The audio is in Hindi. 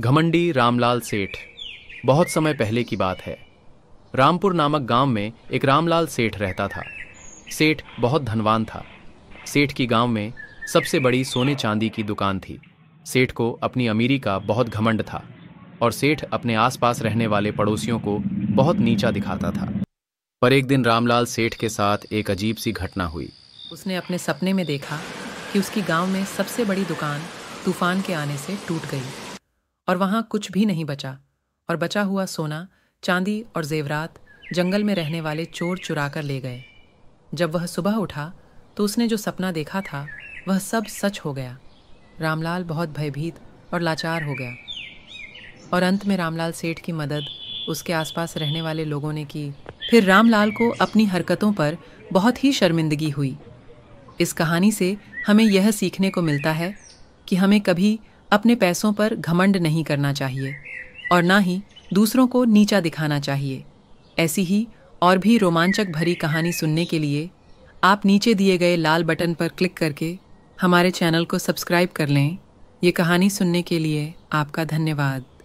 घमंडी रामलाल सेठ बहुत समय पहले की बात है रामपुर नामक गांव में एक रामलाल सेठ रहता था सेठ बहुत धनवान था सेठ की गांव में सबसे बड़ी सोने चांदी की दुकान थी सेठ को अपनी अमीरी का बहुत घमंड था और सेठ अपने आसपास रहने वाले पड़ोसियों को बहुत नीचा दिखाता था पर एक दिन रामलाल सेठ के साथ एक अजीब सी घटना हुई उसने अपने सपने में देखा कि उसकी गांव में सबसे बड़ी दुकान तूफान के आने से टूट गई और वहाँ कुछ भी नहीं बचा और बचा हुआ सोना चांदी और जेवरात जंगल में रहने वाले चोर चुरा कर ले गए जब वह सुबह उठा तो उसने जो सपना देखा था वह सब सच हो गया रामलाल बहुत भयभीत और लाचार हो गया और अंत में रामलाल सेठ की मदद उसके आसपास रहने वाले लोगों ने की फिर रामलाल को अपनी हरकतों पर बहुत ही शर्मिंदगी हुई इस कहानी से हमें यह सीखने को मिलता है कि हमें कभी अपने पैसों पर घमंड नहीं करना चाहिए और ना ही दूसरों को नीचा दिखाना चाहिए ऐसी ही और भी रोमांचक भरी कहानी सुनने के लिए आप नीचे दिए गए लाल बटन पर क्लिक करके हमारे चैनल को सब्सक्राइब कर लें ये कहानी सुनने के लिए आपका धन्यवाद